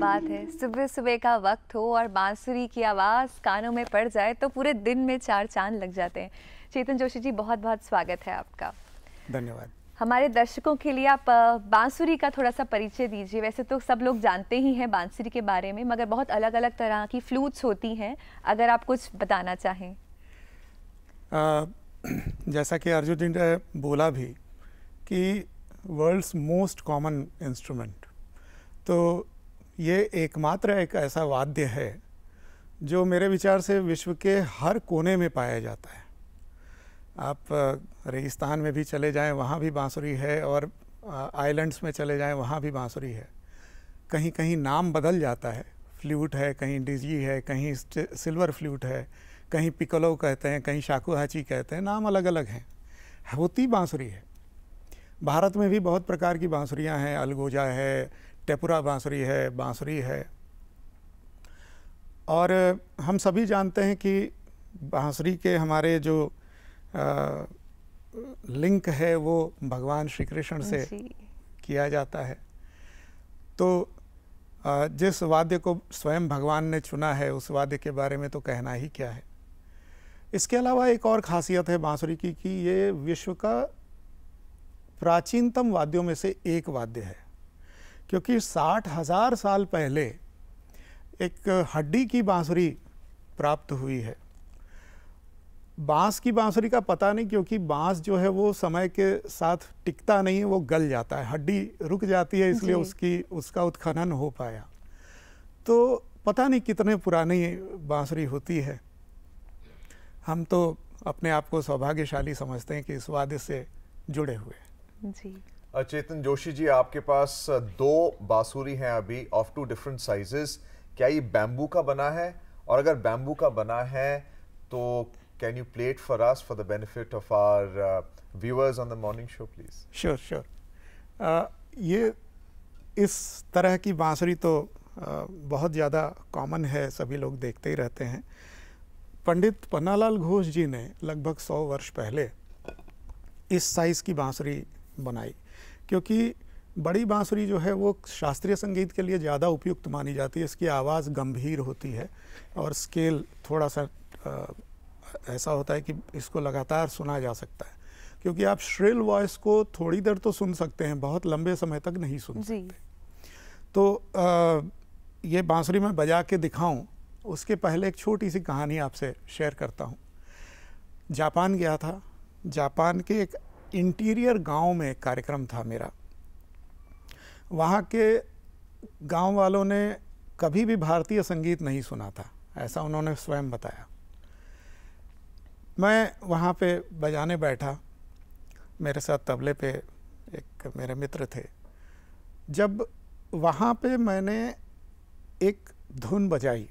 बात है सुबह सुबह का वक्त हो और बांसुरी की आवाज़ कानों में पड़ जाए तो पूरे दिन में चार चांद लग जाते हैं चेतन जोशी जी बहुत बहुत स्वागत है आपका धन्यवाद हमारे दर्शकों के लिए आप बांसुरी का थोड़ा सा परिचय दीजिए वैसे तो सब लोग जानते ही हैं बांसुरी के बारे में मगर बहुत अलग अलग तरह की फ्लूट्स होती हैं अगर आप कुछ बताना चाहें आ, जैसा कि अर्जुन जी ने बोला भी कि वर्ल्ड्स मोस्ट कॉमन इंस्ट्रूमेंट तो ये एकमात्र एक ऐसा वाद्य है जो मेरे विचार से विश्व के हर कोने में पाया जाता है आप रेगिस्तान में भी चले जाएं वहाँ भी बांसुरी है और आइलैंड्स में चले जाएं वहाँ भी बांसुरी है कहीं कहीं नाम बदल जाता है फ्लूट है कहीं डिजी है कहीं सिल्वर फ्लूट है कहीं पिकलो कहते हैं कहीं शाकुहाची कहते हैं नाम अलग अलग हैं होती बांसुरी है भारत में भी बहुत प्रकार की बांसुरियाँ हैं अलगोजा है टेपुरा बांसुरी है बांसुरी है और हम सभी जानते हैं कि बांसुरी के हमारे जो आ, लिंक है वो भगवान श्री कृष्ण से किया जाता है तो आ, जिस वाद्य को स्वयं भगवान ने चुना है उस वाद्य के बारे में तो कहना ही क्या है इसके अलावा एक और खासियत है बांसुरी की कि ये विश्व का प्राचीनतम वाद्यों में से एक वाद्य है क्योंकि साठ हजार साल पहले एक हड्डी की बांसुरी प्राप्त हुई है बांस की बांसुरी का पता नहीं क्योंकि बांस जो है वो समय के साथ टिकता नहीं है वो गल जाता है हड्डी रुक जाती है इसलिए उसकी उसका उत्खनन हो पाया तो पता नहीं कितने पुरानी बांसुरी होती है हम तो अपने आप को सौभाग्यशाली समझते हैं कि इस वादे से जुड़े हुए जी चेतन जोशी जी आपके पास दो बांसुरी हैं अभी ऑफ टू डिफरेंट साइजेस क्या ये बैम्बू का बना है और अगर बैम्बू का बना है तो can you play it for us for the benefit of our viewers on the morning show please sure sure ये इस तरह की बांसुरी तो आ, बहुत ज़्यादा कॉमन है सभी लोग देखते ही रहते हैं पंडित पन्नालाल घोष जी ने लगभग सौ वर्ष पहले इस साइज़ की बांसुरी बनाई क्योंकि बड़ी बांसुरी जो है वो शास्त्रीय संगीत के लिए ज़्यादा उपयुक्त मानी जाती है इसकी आवाज़ गंभीर होती है और स्केल थोड़ा सा ऐसा होता है कि इसको लगातार सुना जा सकता है क्योंकि आप श्रिल वॉइस को थोड़ी देर तो सुन सकते हैं बहुत लंबे समय तक नहीं सुन सकते तो आ, ये बांसुरी मैं बजा के दिखाऊं उसके पहले एक छोटी सी कहानी आपसे शेयर करता हूँ जापान गया था जापान के एक इंटीरियर गांव में कार्यक्रम था मेरा वहाँ के गांव वालों ने कभी भी भारतीय संगीत नहीं सुना था ऐसा उन्होंने स्वयं बताया मैं वहाँ पे बजाने बैठा मेरे साथ तबले पे एक मेरे मित्र थे जब वहाँ पे मैंने एक धुन बजाई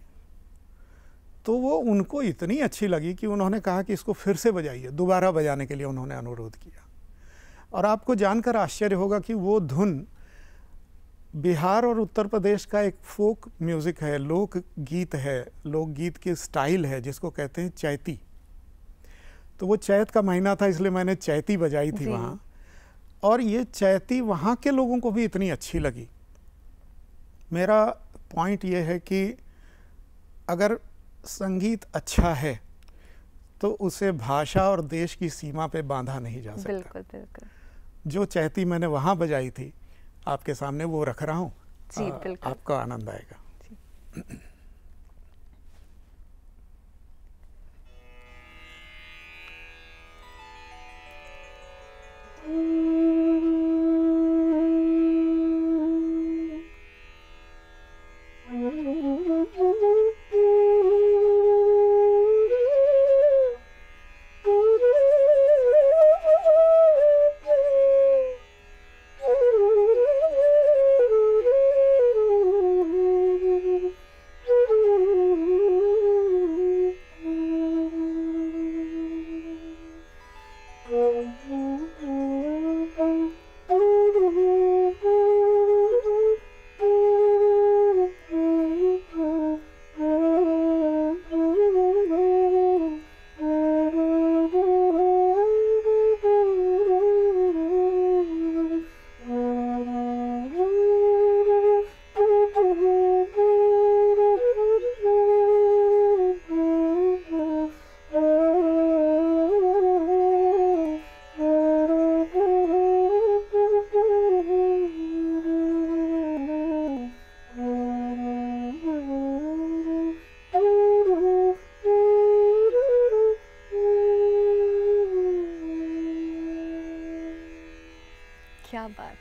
तो वो उनको इतनी अच्छी लगी कि उन्होंने कहा कि इसको फिर से बजाइए दोबारा बजाने के लिए उन्होंने अनुरोध किया और आपको जानकर आश्चर्य होगा कि वो धुन बिहार और उत्तर प्रदेश का एक फोक म्यूज़िक है लोक गीत है लोकगीत की स्टाइल है जिसको कहते हैं चैती तो वो चैत का महीना था इसलिए मैंने चैती बजाई थी वहाँ और ये चैती वहाँ के लोगों को भी इतनी अच्छी लगी मेरा पॉइंट ये है कि अगर संगीत अच्छा है तो उसे भाषा और देश की सीमा पे बांधा नहीं जा सकता बिल्कुल बिल्कुल जो चहती मैंने वहाँ बजाई थी आपके सामने वो रख रहा हूँ आपका आनंद आएगा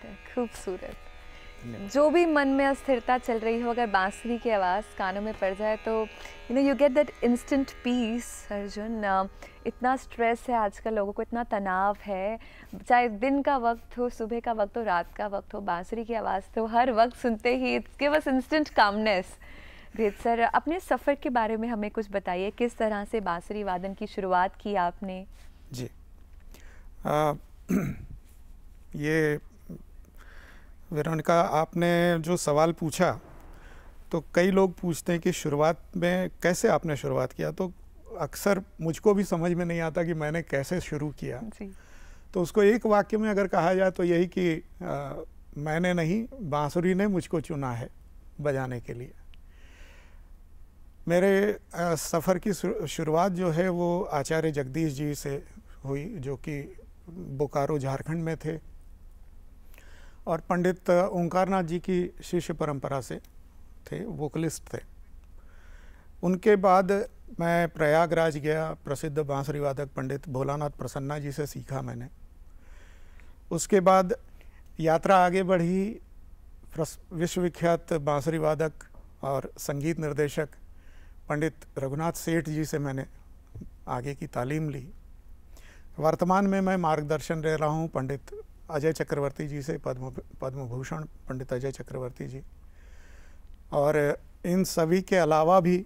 बात है खूबसूरत जो भी मन में अस्थिरता चल रही हो अगर बांसुरी की आवाज़ कानों में पड़ जाए तो you know you get that instant peace Arjun इतना स्ट्रेस है आजकल लोगों को इतना तनाव है चाहे दिन का वक्त हो सुबह का वक्त हो रात का वक्त हो बांसुरी की आवाज़ तो हर वक्त सुनते ही it's give us instant calmness great sir अपने सफ़र के बारे में हमें कुछ बताइए किस तरह से बांसुरी वादन की शुरुआत की आपने जी आ, ये वेरोनिका आपने जो सवाल पूछा तो कई लोग पूछते हैं कि शुरुआत में कैसे आपने शुरुआत किया तो अक्सर मुझको भी समझ में नहीं आता कि मैंने कैसे शुरू किया तो उसको एक वाक्य में अगर कहा जाए तो यही कि आ, मैंने नहीं बांसुरी ने मुझको चुना है बजाने के लिए मेरे सफ़र की शुरुआत जो है वो आचार्य जगदीश जी से हुई जो कि बोकारो झारखंड में थे और पंडित ओंकारनाथ जी की शिष्य परंपरा से थे वोकलिस्ट थे उनके बाद मैं प्रयागराज गया प्रसिद्ध बांसुरी वादक पंडित भोलानाथ प्रसन्ना जी से सीखा मैंने उसके बाद यात्रा आगे बढ़ी विश्वविख्यात बांसुरी वादक और संगीत निर्देशक पंडित रघुनाथ सेठ जी से मैंने आगे की तालीम ली वर्तमान में मैं मार्गदर्शन रह रहा हूँ पंडित अजय चक्रवर्ती जी से पद्म पद्म भूषण पंडित अजय चक्रवर्ती जी और इन सभी के अलावा भी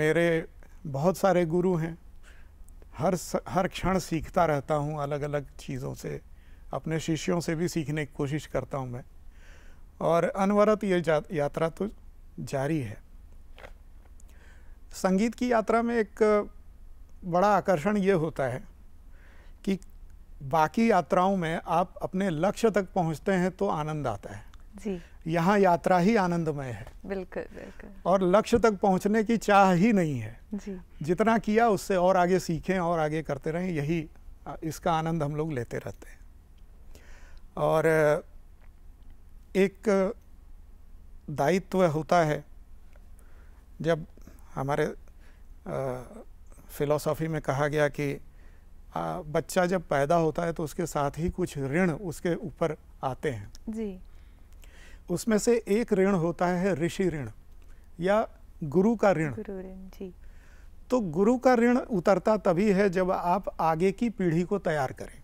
मेरे बहुत सारे गुरु हैं हर हर क्षण सीखता रहता हूँ अलग अलग चीज़ों से अपने शिष्यों से भी सीखने की कोशिश करता हूँ मैं और अनवरत ये यात्रा तो जारी है संगीत की यात्रा में एक बड़ा आकर्षण ये होता है बाकी यात्राओं में आप अपने लक्ष्य तक पहुंचते हैं तो आनंद आता है जी यहाँ यात्रा ही आनंदमय है बिल्कुल बिल्कुल और लक्ष्य तक पहुंचने की चाह ही नहीं है जी जितना किया उससे और आगे सीखें और आगे करते रहें यही इसका आनंद हम लोग लेते रहते हैं और एक दायित्व होता है जब हमारे फिलॉसफी में कहा गया कि आ, बच्चा जब पैदा होता है तो उसके साथ ही कुछ ऋण उसके ऊपर आते हैं जी उसमें से एक ऋण होता है ऋषि ऋण या गुरु का ऋण गुरु ऋण जी तो गुरु का ऋण उतरता तभी है जब आप आगे की पीढ़ी को तैयार करें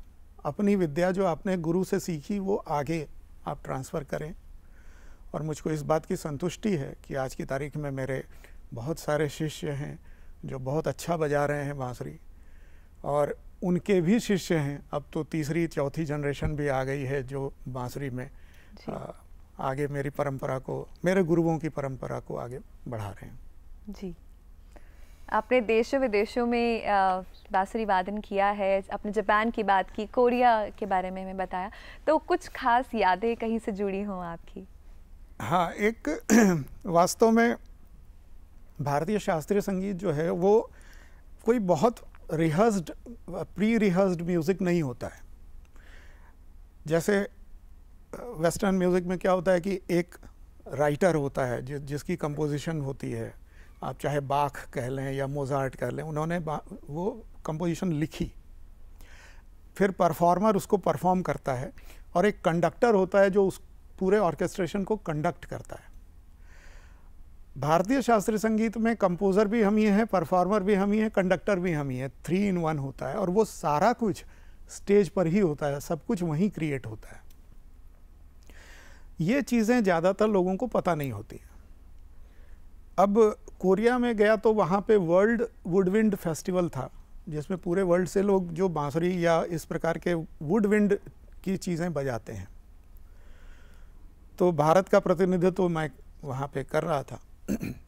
अपनी विद्या जो आपने गुरु से सीखी वो आगे आप ट्रांसफ़र करें और मुझको इस बात की संतुष्टि है कि आज की तारीख में मेरे बहुत सारे शिष्य हैं जो बहुत अच्छा बजा रहे हैं बांसुरी और उनके भी शिष्य हैं अब तो तीसरी चौथी जनरेशन भी आ गई है जो बांसुरी में आ, आगे मेरी परंपरा को मेरे गुरुओं की परंपरा को आगे बढ़ा रहे हैं जी आपने देशों विदेशों में बाँसुरी वादन किया है आपने जापान की बात की कोरिया के बारे में हमें बताया तो कुछ खास यादें कहीं से जुड़ी हों आपकी हाँ एक वास्तव में भारतीय शास्त्रीय संगीत जो है वो कोई बहुत रिहर्स्ड प्री रिहर्स्ड म्यूज़िक नहीं होता है जैसे वेस्टर्न म्यूज़िक में क्या होता है कि एक राइटर होता है जि, जिसकी कंपोजिशन होती है आप चाहे बाख कह लें या मोजार्ट कह लें उन्होंने वो कंपोजिशन लिखी फिर परफॉर्मर उसको परफॉर्म करता है और एक कंडक्टर होता है जो उस पूरे ऑर्केस्ट्रेशन को कंडक्ट करता है भारतीय शास्त्रीय संगीत में कंपोज़र भी हम ही हैं परफॉर्मर भी हम ही हैं कंडक्टर भी हम ही हैं थ्री इन वन होता है और वो सारा कुछ स्टेज पर ही होता है सब कुछ वहीं क्रिएट होता है ये चीज़ें ज़्यादातर लोगों को पता नहीं होती अब कोरिया में गया तो वहाँ पे वर्ल्ड वुडविंड फेस्टिवल था जिसमें पूरे वर्ल्ड से लोग जो बांसुरी या इस प्रकार के वुडविंड की चीज़ें बजाते हैं तो भारत का प्रतिनिधित्व मैं वहाँ पे कर रहा था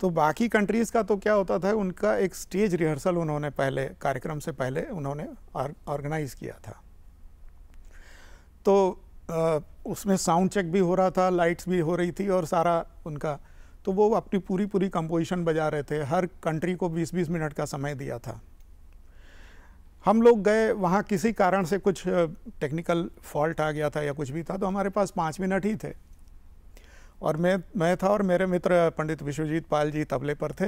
तो बाकी कंट्रीज़ का तो क्या होता था उनका एक स्टेज रिहर्सल उन्होंने पहले कार्यक्रम से पहले उन्होंने ऑर्गेनाइज़ किया था तो आ, उसमें साउंड चेक भी हो रहा था लाइट्स भी हो रही थी और सारा उनका तो वो अपनी पूरी पूरी कंपोजिशन बजा रहे थे हर कंट्री को 20-20 मिनट का समय दिया था हम लोग गए वहाँ किसी कारण से कुछ टेक्निकल फॉल्ट आ गया था या कुछ भी था तो हमारे पास पाँच मिनट ही थे और मैं मैं था और मेरे मित्र पंडित विश्वजीत पाल जी तबले पर थे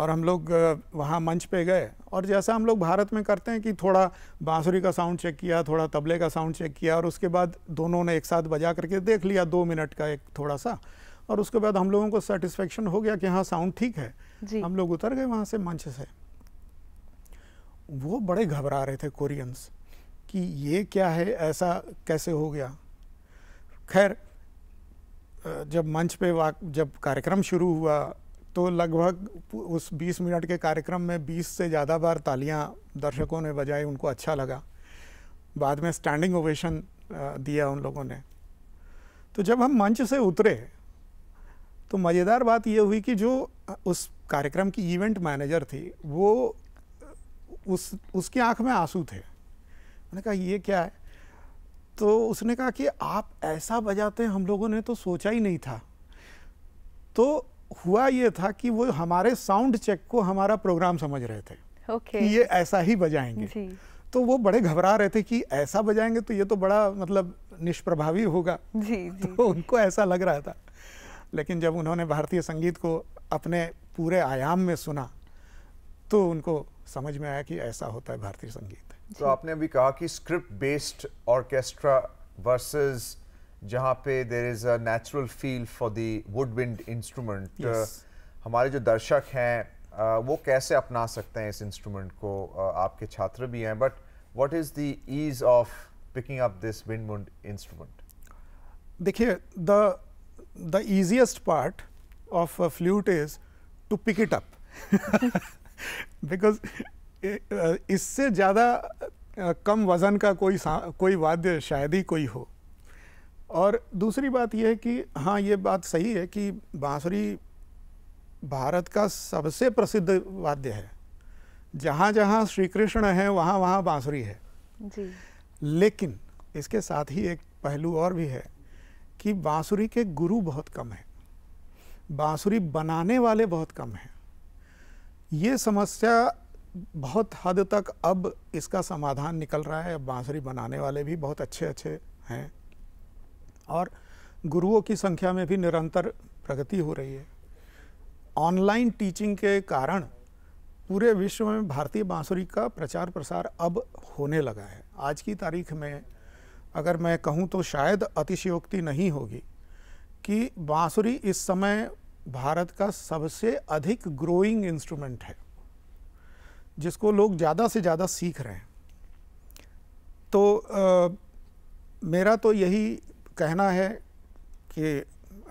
और हम लोग वहाँ मंच पे गए और जैसा हम लोग भारत में करते हैं कि थोड़ा बांसुरी का साउंड चेक किया थोड़ा तबले का साउंड चेक किया और उसके बाद दोनों ने एक साथ बजा करके देख लिया दो मिनट का एक थोड़ा सा और उसके बाद हम लोगों को सेटिस्फेक्शन हो गया कि हाँ साउंड ठीक है हम लोग उतर गए वहाँ से मंच से वो बड़े घबरा रहे थे कोरियंस कि ये क्या है ऐसा कैसे हो गया खैर जब मंच पे जब कार्यक्रम शुरू हुआ तो लगभग उस 20 मिनट के कार्यक्रम में 20 से ज़्यादा बार तालियां दर्शकों ने बजाई उनको अच्छा लगा बाद में स्टैंडिंग ओवेशन दिया उन लोगों ने तो जब हम मंच से उतरे तो मज़ेदार बात यह हुई कि जो उस कार्यक्रम की इवेंट मैनेजर थी वो उस उसकी आंख में आंसू थे मैंने कहा ये क्या है तो उसने कहा कि आप ऐसा बजाते हैं हम लोगों ने तो सोचा ही नहीं था तो हुआ ये था कि वो हमारे साउंड चेक को हमारा प्रोग्राम समझ रहे थे okay. कि ये ऐसा ही बजाएंगे जी. तो वो बड़े घबरा रहे थे कि ऐसा बजाएंगे तो ये तो बड़ा मतलब निष्प्रभावी होगा जी, जी. तो उनको ऐसा लग रहा था लेकिन जब उन्होंने भारतीय संगीत को अपने पूरे आयाम में सुना तो उनको समझ में आया कि ऐसा होता है भारतीय संगीत तो आपने अभी कहा कि स्क्रिप्ट बेस्ड ऑर्केस्ट्रा वर्सेस जहाँ पे there is a natural feel for the woodwind instrument हमारे जो दर्शक हैं वो कैसे अपना सकते हैं इस इंस्ट्रूमेंट को आपके छात्र भी हैं but what is the ease of picking up this wind wound instrument देखिए the the easiest part of flute is to pick it up because इससे ज़्यादा कम वज़न का कोई कोई वाद्य शायद ही कोई हो और दूसरी बात यह है कि हाँ ये बात सही है कि बांसुरी भारत का सबसे प्रसिद्ध वाद्य है जहाँ जहाँ श्री कृष्ण है वहाँ वहाँ बांसुरी है जी लेकिन इसके साथ ही एक पहलू और भी है कि बांसुरी के गुरु बहुत कम हैं बांसुरी बनाने वाले बहुत कम हैं ये समस्या बहुत हद तक अब इसका समाधान निकल रहा है बांसुरी बनाने वाले भी बहुत अच्छे अच्छे हैं और गुरुओं की संख्या में भी निरंतर प्रगति हो रही है ऑनलाइन टीचिंग के कारण पूरे विश्व में भारतीय बांसुरी का प्रचार प्रसार अब होने लगा है आज की तारीख में अगर मैं कहूँ तो शायद अतिशयोक्ति नहीं होगी कि बांसुरी इस समय भारत का सबसे अधिक ग्रोइंग इंस्ट्रूमेंट है जिसको लोग ज़्यादा से ज़्यादा सीख रहे हैं तो आ, मेरा तो यही कहना है कि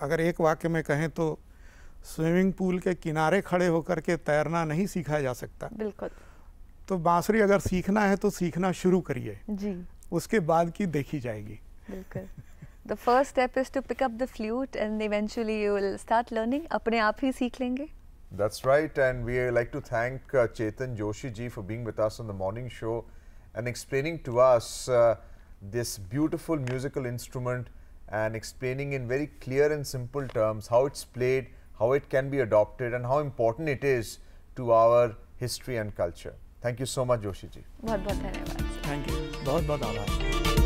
अगर एक वाक्य में कहें तो स्विमिंग पूल के किनारे खड़े होकर के तैरना नहीं सीखा जा सकता बिल्कुल तो बांसुरी अगर सीखना है तो सीखना शुरू करिए जी उसके बाद की देखी जाएगी बिल्कुल the first step is to pick up the flute and eventually you will start learning अपने आप ही सीख लेंगे That's right, and we like to thank uh, Chetan Joshi ji for being with us on the morning show and explaining to us uh, this beautiful musical instrument and explaining in very clear and simple terms how it's played, how it can be adopted, and how important it is to our history and culture. Thank you so much, Joshi ji. बहुत बहुत धन्यवाद. Thank you. बहुत बहुत आभार.